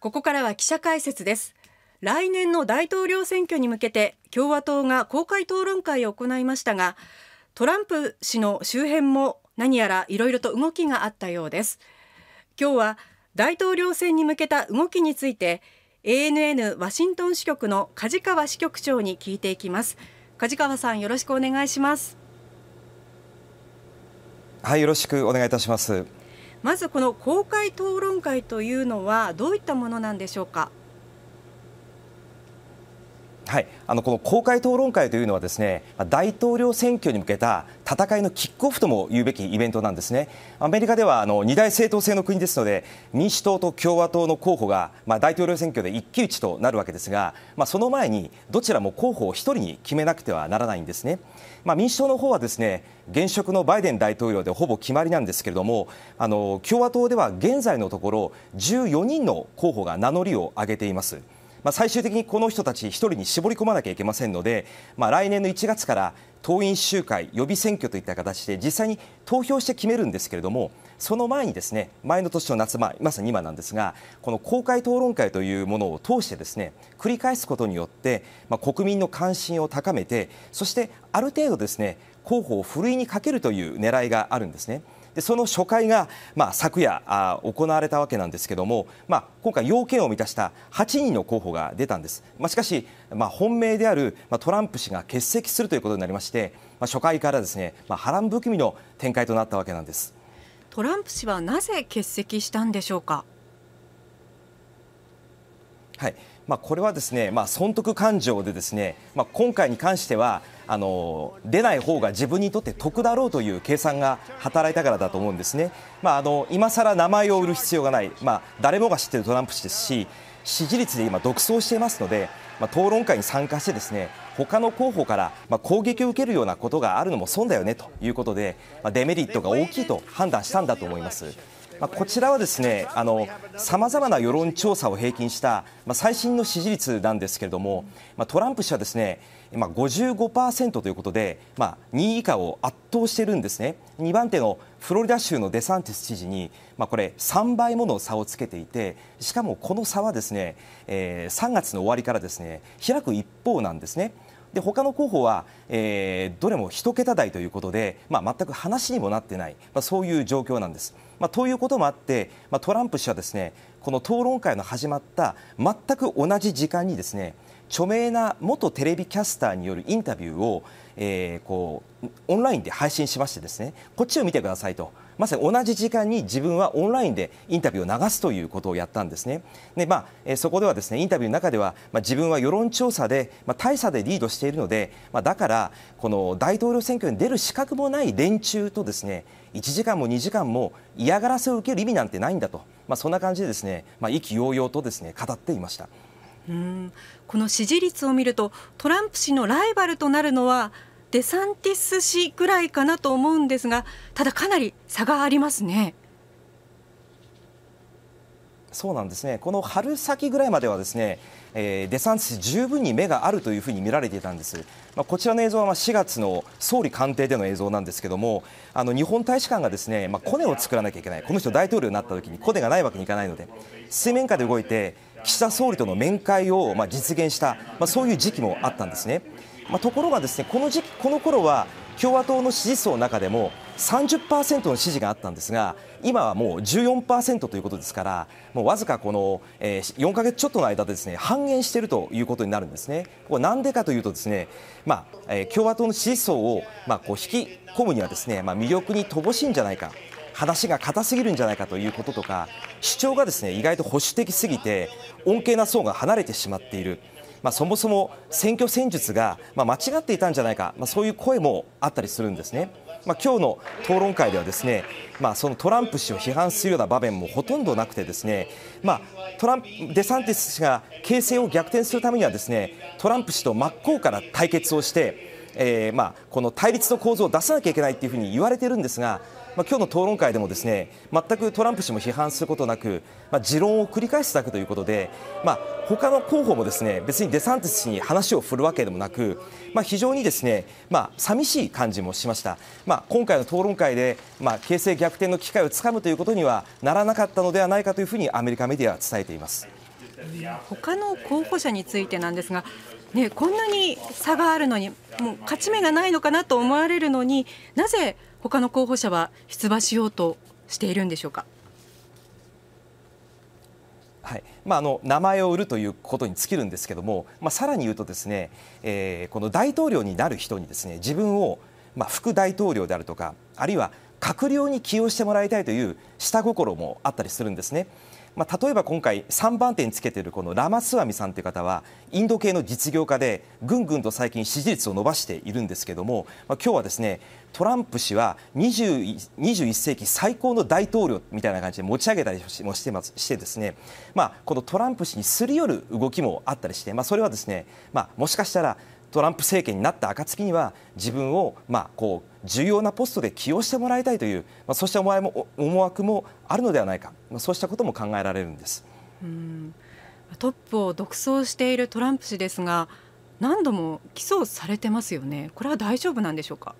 ここからは記者解説です来年の大統領選挙に向けて共和党が公開討論会を行いましたがトランプ氏の周辺も何やらいろいろと動きがあったようです今日は大統領選に向けた動きについて ANN ワシントン支局の梶川支局長に聞いていきます梶川さんよろしくお願いしますはいよろしくお願いいたしますまずこの公開討論会というのはどういったものなんでしょうか。はい、あのこの公開討論会というのはですね大統領選挙に向けた戦いのキックオフとも言うべきイベントなんですねアメリカではあの二大政党制の国ですので民主党と共和党の候補が、まあ、大統領選挙で一騎打ちとなるわけですが、まあ、その前にどちらも候補を1人に決めなくてはならないんですね、まあ、民主党の方はですね現職のバイデン大統領でほぼ決まりなんですけれどもあの共和党では現在のところ14人の候補が名乗りを上げています。まあ、最終的にこの人たち1人に絞り込まなきゃいけませんので、まあ、来年の1月から党員集会、予備選挙といった形で実際に投票して決めるんですけれどもその前にですね前の年の夏、まあ、まさに今なんですがこの公開討論会というものを通してですね繰り返すことによって、まあ、国民の関心を高めてそしてある程度ですね候補をふるいにかけるという狙いがあるんですね。でその初回が、まあ、昨夜あ行われたわけなんですけども、まあ、今回要件を満たした8人の候補が出たんです、まあ、しかし、まあ、本命である、まあ、トランプ氏が欠席するということになりまして、まあ、初回からですね、まあ、波乱気味の展開となったわけなんですトランプ氏はなぜ欠席したんでしょうか。はいまあ、これはですね、まあ、損得感情でですね、まあ、今回に関してはあの出ない方が自分にとって得だろうという計算が働いたからだと思うんですね、まあ、あの今更名前を売る必要がない、まあ、誰もが知っているトランプ氏ですし支持率で今、独走していますので、まあ、討論会に参加してですね他の候補からま攻撃を受けるようなことがあるのも損だよねということで、まデメリットが大きいと判断したんだと思います。まこちらはですねさまざまな世論調査を平均した、ま最新の支持率なんですけれども、まトランプ氏はですね、ま55%ということで、ま2位以下を圧倒しているんですね2番手のフロリダ州のデサンティス知事に、まこれ3倍もの差をつけていてしかもこの差はですね、え3月の終わりからですね開く一方なんですね。で他の候補は、えー、どれも1桁台ということで、まあ、全く話にもなってない、まあ、そういう状況なんです。まあ、ということもあって、まあ、トランプ氏はですねこの討論会の始まった全く同じ時間にですね著名な元テレビキャスターによるインタビューを、えー、こうオンラインで配信しましてですねこっちを見てくださいと。まさに同じ時間に自分はオンラインでインタビューを流すということをやったんですね。でまあ、そこではですねインタビューの中では、まあ、自分は世論調査で、まあ、大差でリードしているので、まあ、だからこの大統領選挙に出る資格もない連中とですね1時間も2時間も嫌がらせを受ける意味なんてないんだと、まあ、そんな感じでですね、まあ、意気揚々とですね語っていました。うんこの支持率を見るとトランプ氏のライバルとなるのはデサンティス氏ぐらいかなと思うんですがただかなり差がありますね。そうなんですねこの春先ぐらいまではですね、えー、デサンティス十分に目があるというふうに見られていたんです、まあ、こちらの映像はま4月の総理官邸での映像なんですけどもあの日本大使館がですね、まあ、コネを作らなきゃいけないこの人大統領になった時にコネがないわけにいかないので水面下で動いて岸田総理との面会をま実現した、まあ、そういう時期もあったんですね。まあ、ところがですねこの時期この頃は共和党の支持層の中でも30%の支持があったんですが今はもう14%ということですからもうわずかこの、4か月ちょっとの間でですね半減しているということになるんですね。なんでかというとですね、まあ共和党の支持層を、まあ、こう引き込むにはですね、まあ、魅力に乏しいんじゃないか話が硬すぎるんじゃないかということとか主張がですね意外と保守的すぎて恩恵な層が離れてしまっている。まあ、そもそも選挙戦術が、ま間違っていたんじゃないか、まあ、そういう声もあったりするんですね。まあ、今日の討論会ではですね、まあ、そのトランプ氏を批判するような場面もほとんどなくてですね、まあ、トランデサンティス氏が形勢を逆転するためにはですねトランプ氏と真っ向から対決をして、えーまあ、この対立の構造を出さなきゃいけないというふうに言われているんですがまあ、今日の討論会でもですね全くトランプ氏も批判することなく、まあ、持論を繰り返すだけということで、まあ、他の候補もですね別にデサンティス氏に話を振るわけでもなく、まあ、非常にですね、まあ、寂しい感じもしました、まあ、今回の討論会で、まあ、形勢逆転の機会をつかむということにはならなかったのではないかというふうにアメリカメディアは伝えています。他の候補者についてなんですが、ね、こんなに差があるのにもう勝ち目がないのかなと思われるのになぜ他の候補者は出馬しようとしているんでしょうか。はいまあ、あの名前を売るということに尽きるんですけども、まあ、さらに言うとですね、えー、この大統領になる人にですね自分を、まあ、副大統領であるとかあるいは閣僚に起用してもらいたいという下心もあったりするんですね。まあ、例えば今回3番手につけているこのラマスワミさんという方はインド系の実業家でぐんぐんと最近支持率を伸ばしているんですけども、まあ、今日はですねトランプ氏は 20… 21世紀最高の大統領みたいな感じで持ち上げたりもしてますしてですね、まあ、このトランプ氏にすり寄る動きもあったりして、まあ、それはですね、まあ、もしかしたらトランプ政権になった暁には自分をまあこう重要なポストで起用してもらいたいという、まあ、そうした思惑もあるのではないか、まあ、そうしたことも考えられるんですうんトップを独走しているトランプ氏ですが何度も起訴されてますよね、これは大丈夫なんでしょうか。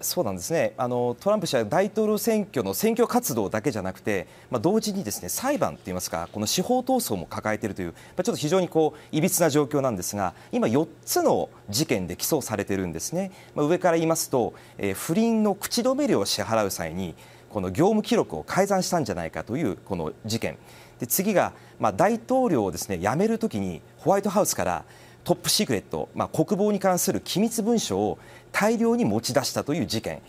そうなんですねあのトランプ氏は大統領選挙の選挙活動だけじゃなくて、まあ、同時にですね裁判といいますかこの司法闘争も抱えているという、まあ、ちょっと非常にこういびつな状況なんですが今、4つの事件で起訴されているんですね、まあ、上から言いますと、えー、不倫の口止め料を支払う際にこの業務記録を改ざんしたんじゃないかというこの事件で次が、まあ、大統領をですね辞めるときにホワイトハウスからトップシークレット、まあ、国防に関する機密文書を大量に持ち出したという事件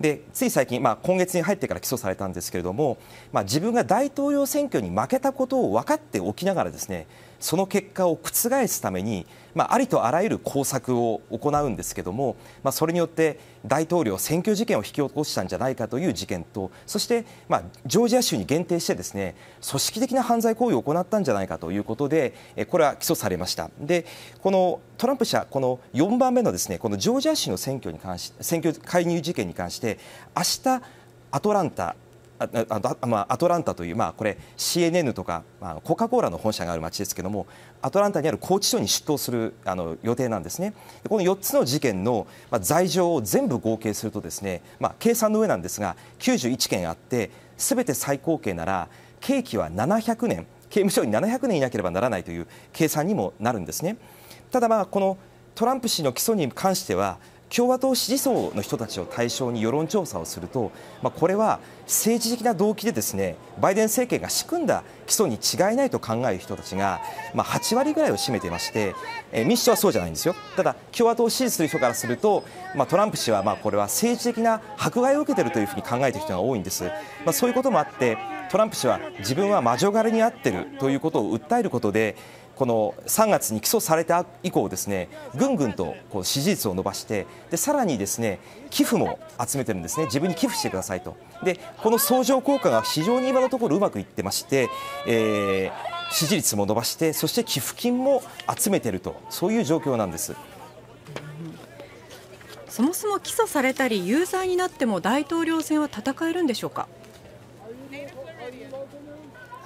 でつい最近、まあ、今月に入ってから起訴されたんですけれども、まあ、自分が大統領選挙に負けたことを分かっておきながらですねその結果を覆すために、まあ、ありとあらゆる工作を行うんですけども、まあ、それによって大統領選挙事件を引き起こしたんじゃないかという事件とそして、まあ、ジョージア州に限定してですね組織的な犯罪行為を行ったんじゃないかということでこれは起訴されましたでこのトランプ氏はこの4番目のですねこのジョージア州の選挙に関し選挙介入事件に関して明日アトランタああまあ、アトランタという、まあ、これ CNN とか、まあ、コカ・コーラの本社がある町ですけどもアトランタにある拘置所に出頭するあの予定なんですねこの4つの事件の、まあ、罪状を全部合計するとですね、まあ、計算の上なんですが91件あってすべて最高刑なら刑期は700年刑務所に700年いなければならないという計算にもなるんですね。ただまあこのトランプ氏の起訴に関しては共和党支持層の人たちを対象に世論調査をすると、まあ、これは政治的な動機でですねバイデン政権が仕組んだ基礎に違いないと考える人たちが、まあ、8割ぐらいを占めていまして、えー、民主党はそうじゃないんですよただ共和党を支持する人からすると、まあ、トランプ氏はまあこれは政治的な迫害を受けているというふうに考えている人が多いんです、まあ、そういうこともあってトランプ氏は自分は魔女狩りに遭っているということを訴えることでこの3月に起訴された以降ですねぐんぐんとこう支持率を伸ばしてでさらにですね寄付も集めてるんですね自分に寄付してくださいとでこの相乗効果が非常に今のところうまくいってまして、えー、支持率も伸ばしてそして寄付金も集めてるとそういう状況なんです。そもそも起訴されたり有罪になっても大統領選は戦えるんでしょうか。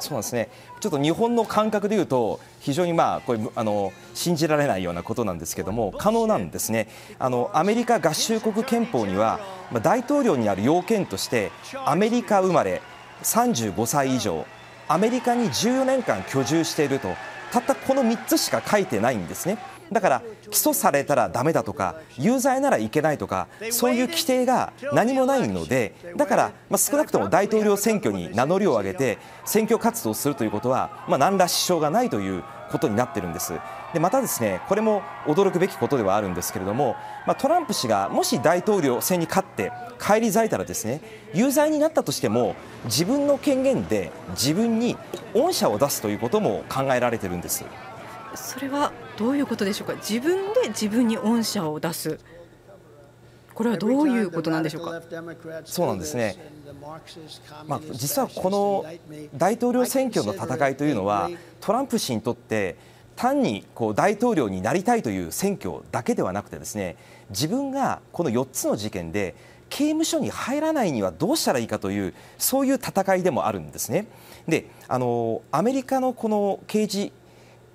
そうですねちょっと日本の感覚でいうと非常に、まあ、これあの信じられないようなことなんですけども可能なんですねあのアメリカ合衆国憲法には大統領にある要件としてアメリカ生まれ35歳以上アメリカに14年間居住しているとたったこの3つしか書いてないんですね。だから起訴されたらだめだとか有罪ならいけないとかそういう規定が何もないのでだから、ま少なくとも大統領選挙に名乗りを上げて選挙活動するということは、ま何ら支障がないということになっているんです。でまたですねこれも驚くべきことではあるんですけれども、まトランプ氏がもし大統領選に勝って返り咲いたらですね有罪になったとしても自分の権限で自分に恩赦を出すということも考えられているんです。それはどういうことでしょうか自分で自分に恩赦を出すこれはどういうことなんでしょうかそうなんですね、まあ、実はこの大統領選挙の戦いというのはトランプ氏にとって単にこう大統領になりたいという選挙だけではなくてですね自分がこの4つの事件で刑務所に入らないにはどうしたらいいかというそういう戦いでもあるんですね。であのアメリカのこの刑事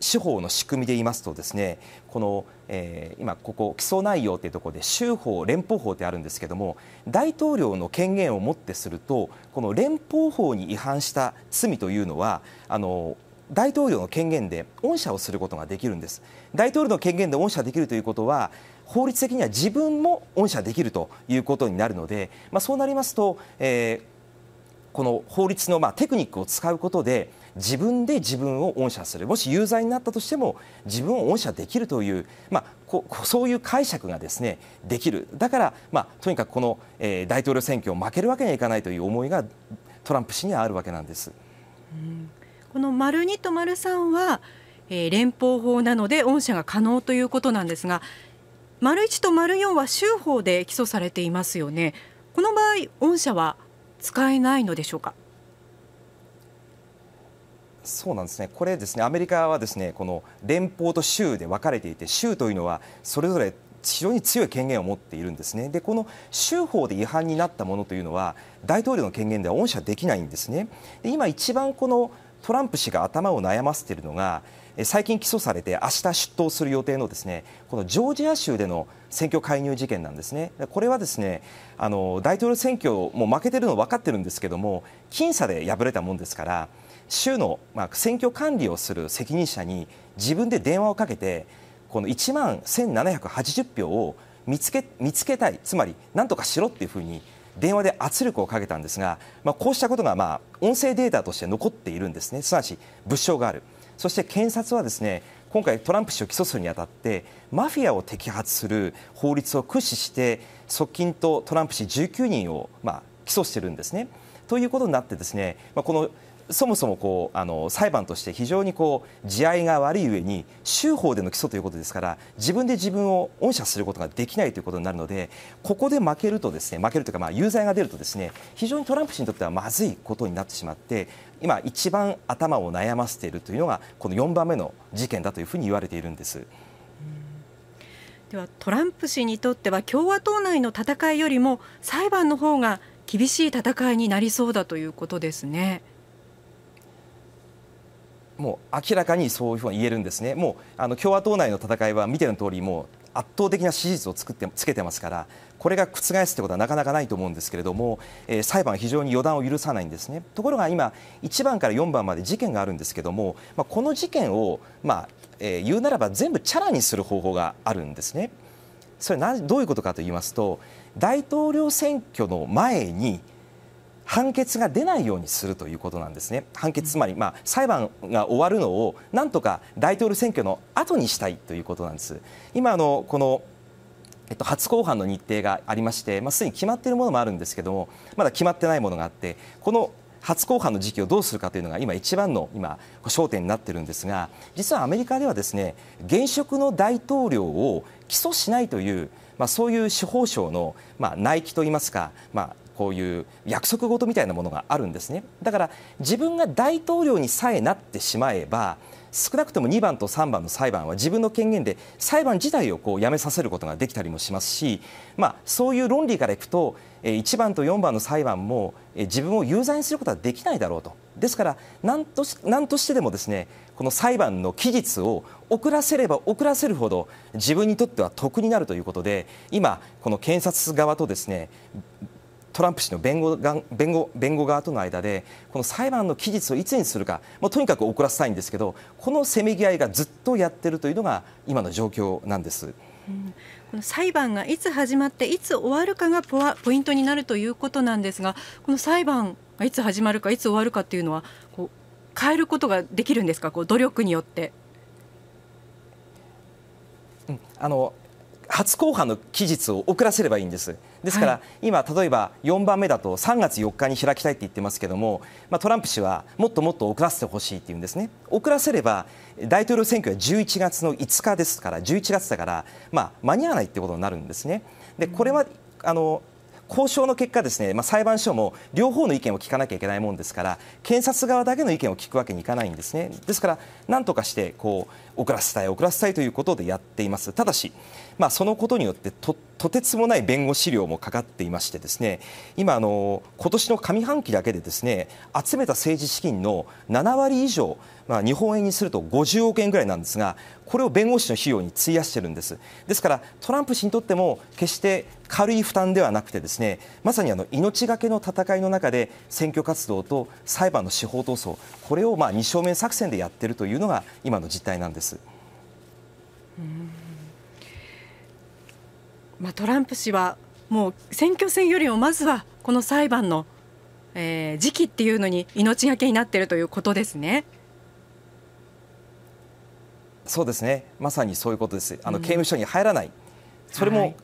司法の仕組みで言いますとですねこの、えー、今ここ起訴内容というところで州法連邦法ってあるんですけども大統領の権限をもってするとこの連邦法に違反した罪というのはあの大統領の権限で恩赦をすることができるんです大統領の権限で恩赦できるということは法律的には自分も恩赦できるということになるので、まあ、そうなりますと、えー、この法律のまあテクニックを使うことで自分で自分を恩赦するもし有罪になったとしても自分を恩赦できるという、まあ、こそういう解釈がですねできるだから、まあ、とにかくこの、えー、大統領選挙を負けるわけにはいかないという思いがトランプ氏にはあるわけなんです。うん、この丸2と丸3は、えー、連邦法なので恩赦が可能ということなんですが丸1と丸4は州法で起訴されていますよね。この場合恩赦は使えないのでしょうか。そうなんですねこれですねアメリカはですねこの連邦と州で分かれていて州というのはそれぞれ非常に強い権限を持っているんですねでこの州法で違反になったものというのは大統領の権限では恩赦できないんですねで今一番このトランプ氏が頭を悩ませているのが最近起訴されて明日出頭する予定のですねこのジョージア州での選挙介入事件なんですね、これはですねあの大統領選挙、もう負けてるの分かってるんですけども、僅差で敗れたもんですから、州の、ま選挙管理をする責任者に自分で電話をかけてこの1万1780票を見つけ見つけたいつまり何とかしろっていうふうに電話で圧力をかけたんですが、まあ、こうしたことがまあ音声データとして残っているんですねすなわち物証があるそして検察はですね今回トランプ氏を起訴するにあたってマフィアを摘発する法律を駆使して側近とトランプ氏19人をまあ起訴しているんですね。ということになってですね、まあ、このそもそもこうあの裁判として非常にこう地合いが悪い上に州法での起訴ということですから自分で自分を恩赦することができないということになるのでここで負けるとですね負けるというかまあ有罪が出るとですね非常にトランプ氏にとってはまずいことになってしまって今一番頭を悩ませているというのがこの4番目の事件だというふうに言われているんです。ではトランプ氏にとっては共和党内の戦いよりも裁判の方が厳しい戦いになりそうだということですね。もう明らかにそういうふうに言えるんですね、もうあの共和党内の戦いは見ての通り、もう圧倒的な支持率を作ってつけてますから、これが覆すということはなかなかないと思うんですけれども、えー、裁判は非常に予断を許さないんですね。ところが今、1番から4番まで事件があるんですけれども、まあ、この事件を、まあえー、言うならば全部チャラにする方法があるんですね。それなどういうことかと言いますと、大統領選挙の前に、判決が出ないようにするということなんですね。判決つまり、まあ、裁判が終わるのをなんとか大統領選挙の後にしたいということなんです。今のこのえっと、初公判の日程がありまして、まあ、すでに決まっているものもあるんですけどもまだ決まってないものがあってこの初公判の時期をどうするかというのが今一番の今焦点になっているんですが実はアメリカではですね現職の大統領を起訴しないという、まあ、そういう司法省の、まあ、内規といいますか、まあ、こういう約束事みたいなものがあるんですねだから自分が大統領にさえなってしまえば少なくとも2番と3番の裁判は自分の権限で裁判自体をこうやめさせることができたりもしますし、まあ、そういう論理からいくと1番と4番の裁判も自分を有罪にすることはできないだろうとですから何と何としてでもですねこの裁判の期日を遅らせれば遅らせるほど自分にとっては得になるということで今、この検察側とですねトランプ氏の弁護が弁護弁護側との間でこの裁判の期日をいつにするか、まあ、とにかく遅らせたいんですけどこのせめぎ合いがずっとやってるというのが今の状況なんです。この裁判がいつ始まっていつ終わるかがポワポイントになるということなんですがこの裁判がいつ始まるかいつ終わるかっていうのはこう変えることができるんですかこう努力によって。うん、あの初公判の期日を遅らせればいいんです。ですから、はい、今、例えば4番目だと3月4日に開きたいって言ってますけども、まあ、トランプ氏はもっともっと遅らせてほしいって言うんですね。遅らせれば大統領選挙は11月の5日ですから、11月だから、まあ、間に合わないってことになるんですね。でこれはあの交渉の結果ですね、まあ、裁判所も両方の意見を聞かなきゃいけないもんですから検察側だけの意見を聞くわけにいかないんですねですから何とかしてこう遅らせたい、遅らせたいということでやっています。ただし、まあ、そのことによってとてつもない弁護士料もかかっていましてですね今あの、今年の上半期だけでですね集めた政治資金の7割以上、まあ、日本円にすると50億円ぐらいなんですがこれを弁護士の費用に費やしているんですですからトランプ氏にとっても決して軽い負担ではなくてですねまさにあの命がけの戦いの中で選挙活動と裁判の司法闘争これをまあ二正面作戦でやっているというのが今の実態なんです。。まあ、トランプ氏はもう選挙戦よりもまずはこの裁判の、えー、時期っていうのに命がけになっているということですね。そうですねまさにそういうことです、あの、刑務所に入らない、それも、はい、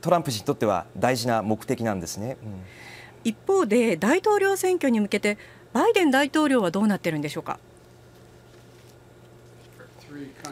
トランプ氏にとっては大事な目的なんですね、うん、一方で、大統領選挙に向けて、バイデン大統領はどうなってるんでしょうか。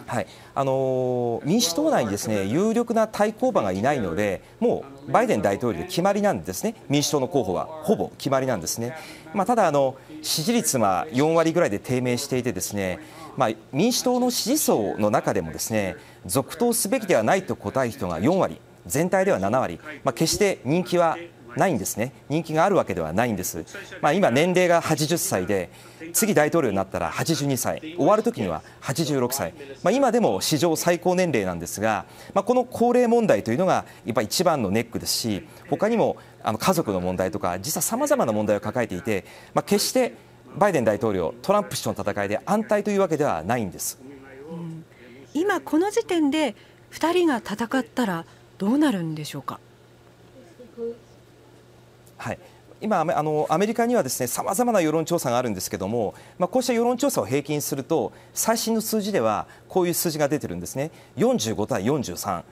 はい、あのー、民主党内にですね有力な対抗馬がいないのでもうバイデン大統領で決まりなんですね民主党の候補はほぼ決まりなんですね、まあ、ただあの支持率は4割ぐらいで低迷していてですね、まあ、民主党の支持層の中でもですね続投すべきではないと答える人が4割全体では7割、まあ、決して人気はないんですね、人気があるわけではないんです、まあ、今、年齢が80歳で、次大統領になったら82歳、終わるときには86歳、まあ、今でも史上最高年齢なんですが、まあ、この高齢問題というのがやっぱり一番のネックですし、他にもあの家族の問題とか、実はさまざまな問題を抱えていて、まあ、決してバイデン大統領、トランプ氏との戦いで安泰というわけではないんです。うん、今この時点で2人が戦ったらどうなるんでしょうか。はい今あの、アメリカにはさまざまな世論調査があるんですけども、まあ、こうした世論調査を平均すると最新の数字ではこういう数字が出てるんですね45対43、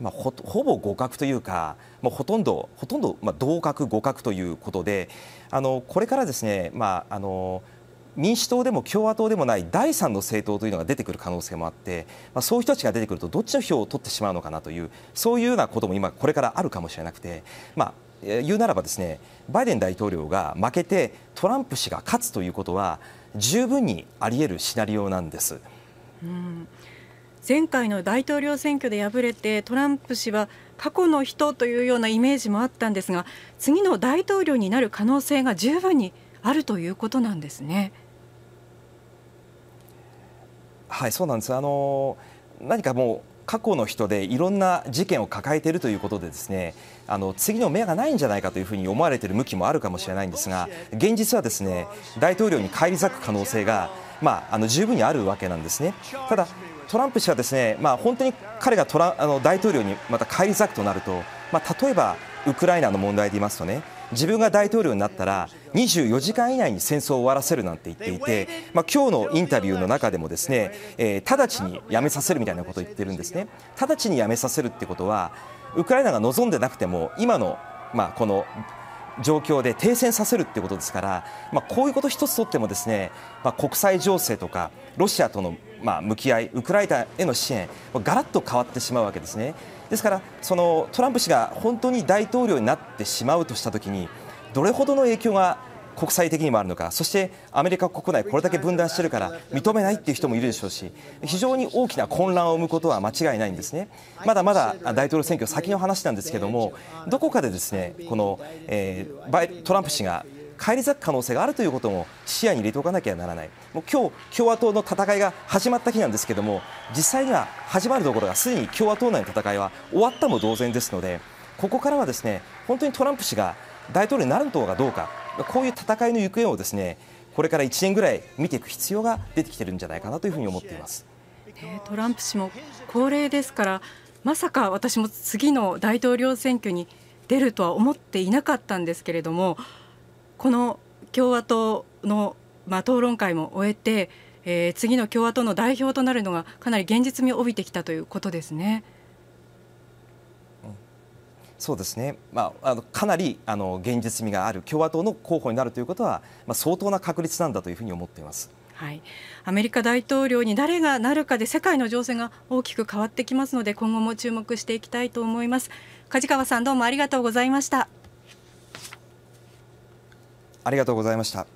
まあ、ほほぼ互角というか、まあ、ほとんどほとんど、まあ、同格互角ということであのこれからですね、まあ、あの民主党でも共和党でもない第3の政党というのが出てくる可能性もあって、まあ、そういう人たちが出てくるとどっちの票を取ってしまうのかなというそういうようなことも今これからあるかもしれなくて、まあ、言うならばですねバイデン大統領が負けてトランプ氏が勝つということは十分にあり得るシナリオなんです。うん前回の大統領選挙で敗れてトランプ氏は過去の人というようなイメージもあったんですが次の大統領になる可能性が十分にあるということなんですね。はいそうなんですあの何かもう過去の人でいろんな事件を抱えているということでですねあの次の目がないんじゃないかというふうに思われている向きもあるかもしれないんですが現実はですね大統領に返り咲く可能性が、まあ、あの十分にあるわけなんですね。ただトランプ氏はですね、まあ、本当に彼がトラあの大統領にまた返り咲くとなると、まあ、例えばウクライナの問題で言いますとね自分が大統領になったら24時間以内に戦争を終わらせるなんて言っていて、まあ、今日のインタビューの中でもですね、えー、直ちにやめさせるみたいなことを言ってるんですね直ちにやめさせるってことはウクライナが望んでなくても今の、まあ、この状況で停戦させるってことですから、まあ、こういうこと一つとってもですね、まあ、国際情勢とかロシアとのまあ向き合いウクライナへの支援がらっと変わってしまうわけですねですからそのトランプ氏が本当に大統領になってしまうとしたときにどれほどの影響が国際的にもあるのかそしてアメリカ国内これだけ分断してるから認めないっていう人もいるでしょうし非常に大きな混乱を生むことは間違いないんですねまだまだ大統領選挙先の話なんですけどもどこかでですねこの、えー、トランプ氏が返り咲く可能性があるということも視野に入れておかなきゃならない、もう今日共和党の戦いが始まった日なんですけども、実際には始まるところがすでに共和党内の戦いは終わったも同然ですので、ここからはですね本当にトランプ氏が大統領になるとかどうか、こういう戦いの行方をですねこれから1年ぐらい見ていく必要が出てきてるんじゃないかなというふうに思っています、トランプ氏も高齢ですからまさか私も次の大統領選挙に出るとは思っていなかったんですけれどもこの共和党の、まあ、討論会も終えて、えー、次の共和党の代表となるのがかなり現実味を帯びてきたということですね。そうですね、まあ、あのかなりあの現実味がある共和党の候補になるということは、まあ、相当な確率なんだというふうに思っています。はい、アメリカ大統領に誰がなるかで世界の情勢が大きく変わってきますので今後も注目していきたいと思います梶川さんどうもありがとうございましたありがとうございました